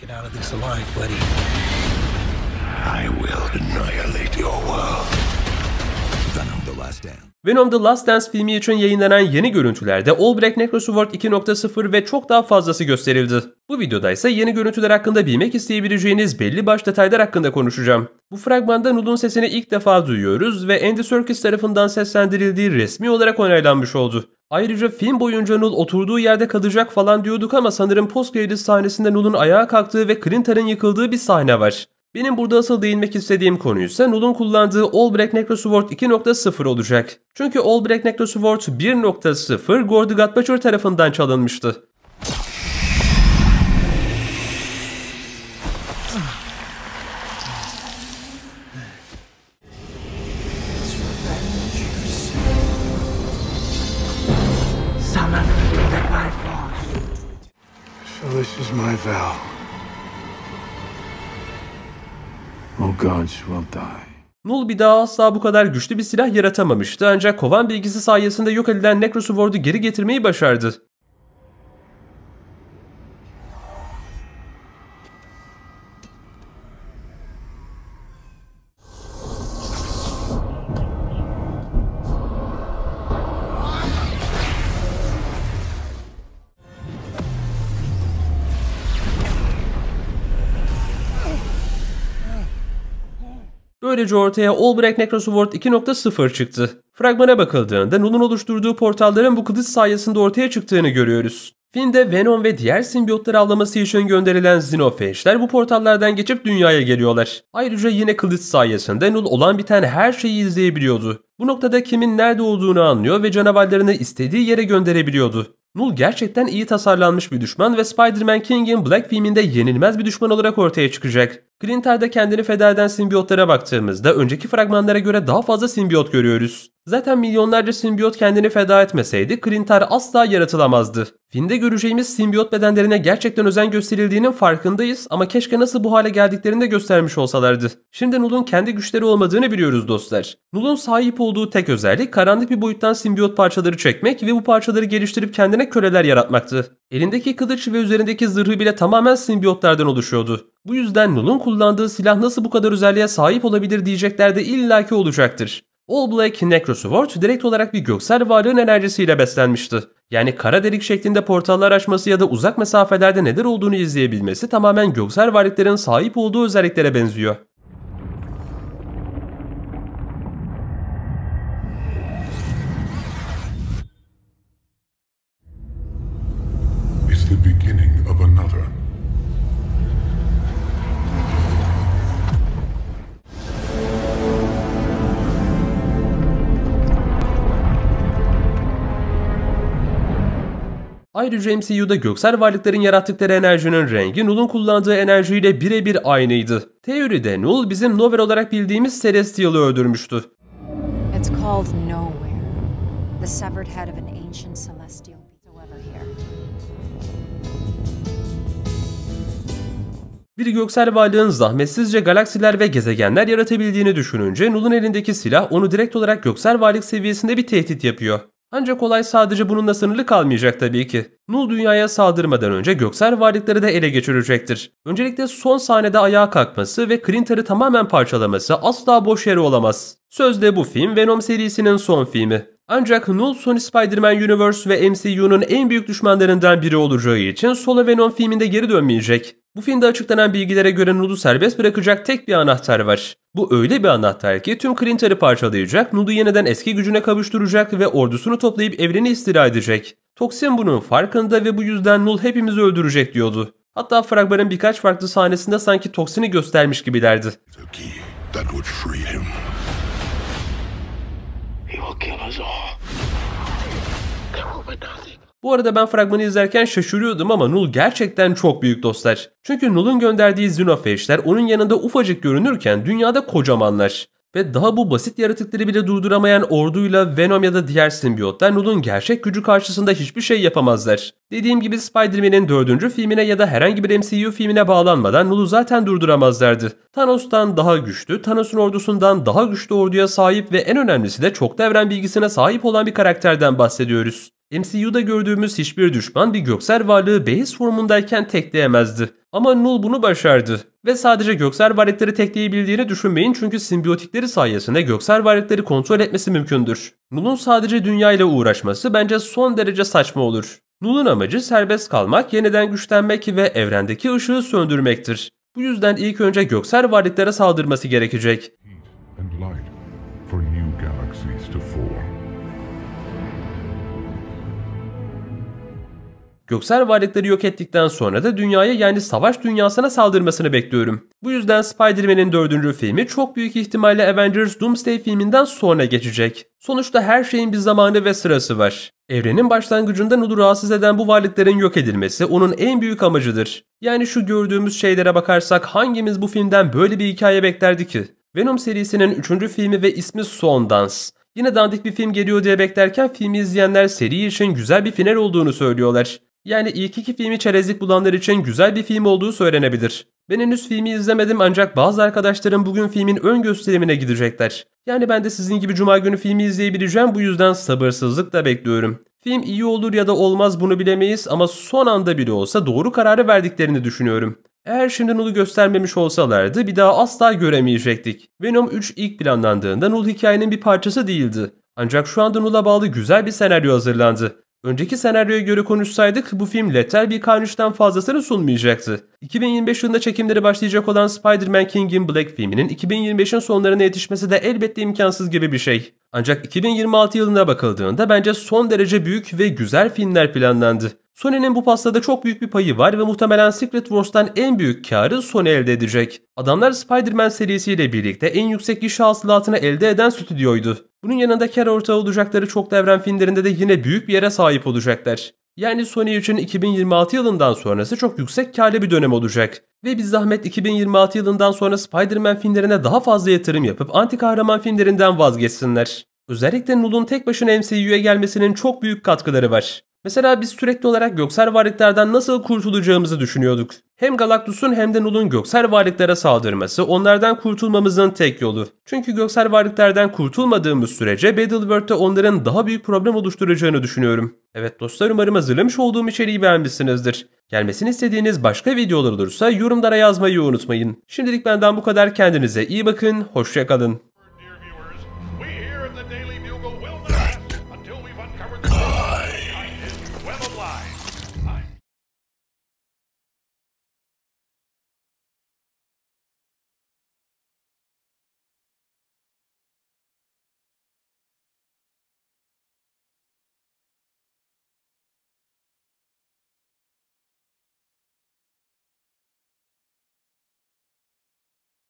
Get out of this alive, buddy. I will annihilate your world. Venom The Last Dance. Venom The Last Dance filmi için yayınlanan yeni görüntülerde All Black Necrosword 2.0 ve çok daha fazlası gösterildi. Bu videoda ise yeni görüntüler hakkında bilmek isteyebileceğiniz belli baş detaylar hakkında konuşacağım. Bu fragmanda Null'un sesini ilk defa duyuyoruz ve Andy Serkis tarafından seslendirildiği resmi olarak onaylanmış oldu. Ayrıca film boyunca Nul oturduğu yerde kalacak falan diyorduk ama sanırım post credits sahnesinde Nul'un ayağa kalktığı ve Clinton'ın yıkıldığı bir sahne var. Benim burada asıl değinmek istediğim konu ise Null'un kullandığı All Black Necro Sword 2.0 olacak. Çünkü All Black Necro Sword 1.0 Gordy Gutbacher tarafından çalınmıştı. vow. Oh God, will die. Null bir daha asla bu kadar güçlü bir silah yaratamamıştı ancak kovan bilgisi sayesinde yok edilen Necrosword'u geri getirmeyi başardı. Böylece ortaya Albrecht Necrosword 2.0 çıktı. Fragmana bakıldığında Null'un oluşturduğu portalların bu kılıç sayesinde ortaya çıktığını görüyoruz. Filmde Venom ve diğer simbiyotları avlaması için gönderilen Xenophage'ler bu portallardan geçip dünyaya geliyorlar. Ayrıca yine kılıç sayesinde Null olan biten her şeyi izleyebiliyordu. Bu noktada kimin nerede olduğunu anlıyor ve canavarlarını istediği yere gönderebiliyordu. Null gerçekten iyi tasarlanmış bir düşman ve Spider-Man King'in Black filminde yenilmez bir düşman olarak ortaya çıkacak. Grinter'da kendini feda eden simbiyotlara baktığımızda önceki fragmanlara göre daha fazla simbiyot görüyoruz. Zaten milyonlarca simbiyot kendini feda etmeseydi Krintar asla yaratılamazdı. Filmde göreceğimiz simbiyot bedenlerine gerçekten özen gösterildiğinin farkındayız ama keşke nasıl bu hale geldiklerini de göstermiş olsalardı. Şimdi Null'un kendi güçleri olmadığını biliyoruz dostlar. Null'un sahip olduğu tek özellik karanlık bir boyuttan simbiyot parçaları çekmek ve bu parçaları geliştirip kendine köleler yaratmaktı. Elindeki kılıç ve üzerindeki zırhı bile tamamen simbiyotlardan oluşuyordu. Bu yüzden Null'un kullandığı silah nasıl bu kadar özelliğe sahip olabilir diyecekler de illaki olacaktır. All Black Necrosword direkt olarak bir göksel varlığın enerjisiyle beslenmişti. Yani kara delik şeklinde portallar açması ya da uzak mesafelerde neler olduğunu izleyebilmesi tamamen göksel varlıkların sahip olduğu özelliklere benziyor. Ayrıca MCU'da göksel varlıkların yarattıkları enerjinin rengi Null'un kullandığı enerjiyle birebir aynıydı. Teoride Null bizim Nowhere olarak bildiğimiz Celestial'ı öldürmüştü. It's called Nowhere. The severed head of an ancient celestial Bir göksel varlığın zahmetsizce galaksiler ve gezegenler yaratabildiğini düşününce Null'un elindeki silah onu direkt olarak göksel varlık seviyesinde bir tehdit yapıyor. Ancak olay sadece bununla sınırlı kalmayacak tabii ki. Nul dünyaya saldırmadan önce göksel varlıkları da ele geçirecektir. Öncelikle son sahnede ayağa kalkması ve Clinter'ı tamamen parçalaması asla boş yere olamaz. Sözde bu film Venom serisinin son filmi. Ancak Null Sony Spider-Man Universe ve MCU'nun en büyük düşmanlarından biri olacağı için Solo Venom filminde geri dönmeyecek. Bu filmde açıklanan bilgilere göre Null'u serbest bırakacak tek bir anahtar var. Bu öyle bir anahtar ki tüm Clinter'ı parçalayacak, Null'u yeniden eski gücüne kavuşturacak ve ordusunu toplayıp evreni istila edecek. Toxin bunun farkında ve bu yüzden Null hepimizi öldürecek diyordu. Hatta fragmanın birkaç farklı sahnesinde sanki Toxini göstermiş gibilerdi. Bu arada ben fragmanı izlerken şaşırıyordum ama Null gerçekten çok büyük dostlar. Çünkü Null'un gönderdiği Xenophagler onun yanında ufacık görünürken dünyada kocamanlar. Ve daha bu basit yaratıkları bile durduramayan orduyla Venom ya da diğer simbiyotlar Null'un gerçek gücü karşısında hiçbir şey yapamazlar. Dediğim gibi Spider-Man'in 4. filmine ya da herhangi bir MCU filmine bağlanmadan Null'u zaten durduramazlardı. Thanos'tan daha güçlü, Thanos'un ordusundan daha güçlü orduya sahip ve en önemlisi de çok devren bilgisine sahip olan bir karakterden bahsediyoruz. MCU'da gördüğümüz hiçbir düşman bir göksel varlığı Beys formundayken tekleyemezdi. Ama Null bunu başardı. Ve sadece göksel varlıkları tekleyebildiğini düşünmeyin çünkü simbiyotikleri sayesinde göksel varlıkları kontrol etmesi mümkündür. Null'un sadece dünya ile uğraşması bence son derece saçma olur. Null'un amacı serbest kalmak, yeniden güçlenmek ve evrendeki ışığı söndürmektir. Bu yüzden ilk önce göksel varlıklara saldırması gerekecek. Göksel varlıkları yok ettikten sonra da dünyaya yani savaş dünyasına saldırmasını bekliyorum. Bu yüzden Spider-Man'in dördüncü filmi çok büyük ihtimalle Avengers Doomsday filminden sonra geçecek. Sonuçta her şeyin bir zamanı ve sırası var. Evrenin başlangıcından onu rahatsız eden bu varlıkların yok edilmesi onun en büyük amacıdır. Yani şu gördüğümüz şeylere bakarsak hangimiz bu filmden böyle bir hikaye beklerdi ki? Venom serisinin üçüncü filmi ve ismi Son Dance. Yine dandik bir film geliyor diye beklerken filmi izleyenler seri için güzel bir final olduğunu söylüyorlar. Yani ilk iki filmi çerezlik bulanlar için güzel bir film olduğu söylenebilir. Ben henüz filmi izlemedim ancak bazı arkadaşlarım bugün filmin ön gösterimine gidecekler. Yani ben de sizin gibi cuma günü filmi izleyebileceğim bu yüzden sabırsızlıkla bekliyorum. Film iyi olur ya da olmaz bunu bilemeyiz ama son anda bile olsa doğru kararı verdiklerini düşünüyorum. Eğer şimdi Null'u göstermemiş olsalardı bir daha asla göremeyecektik. Venom 3 ilk planlandığında Null hikayenin bir parçası değildi. Ancak şu anda Null'a bağlı güzel bir senaryo hazırlandı. Önceki senaryoya göre konuşsaydık bu film letel bir karnıştan fazlasını sunmayacaktı. 2025 yılında çekimleri başlayacak olan Spider-Man King in Black filminin 2025'in sonlarına yetişmesi de elbette imkansız gibi bir şey. Ancak 2026 yılına bakıldığında bence son derece büyük ve güzel filmler planlandı. Sony'nin bu pastada çok büyük bir payı var ve muhtemelen Secret Wars'tan en büyük karı Sony elde edecek. Adamlar Spider-Man serisiyle birlikte en yüksek iş hasılatını elde eden stüdyoydu. Bunun yanında kar ortağı olacakları çok devren filmlerinde de yine büyük bir yere sahip olacaklar. Yani Sony için 2026 yılından sonrası çok yüksek karlı bir dönem olacak. Ve biz zahmet 2026 yılından sonra Spider-Man filmlerine daha fazla yatırım yapıp anti kahraman filmlerinden vazgeçsinler. Özellikle Null'un tek başına MCU'ya gelmesinin çok büyük katkıları var. Mesela biz sürekli olarak göksel varlıklardan nasıl kurtulacağımızı düşünüyorduk. Hem Galactus'un hem de Null'un göksel varlıklara saldırması onlardan kurtulmamızın tek yolu. Çünkü göksel varlıklardan kurtulmadığımız sürece Battleworld'de onların daha büyük problem oluşturacağını düşünüyorum. Evet dostlar umarım hazırlamış olduğum içeriği beğenmişsinizdir. Gelmesini istediğiniz başka videolar olursa yorumlara yazmayı unutmayın. Şimdilik benden bu kadar kendinize iyi bakın, hoşçakalın.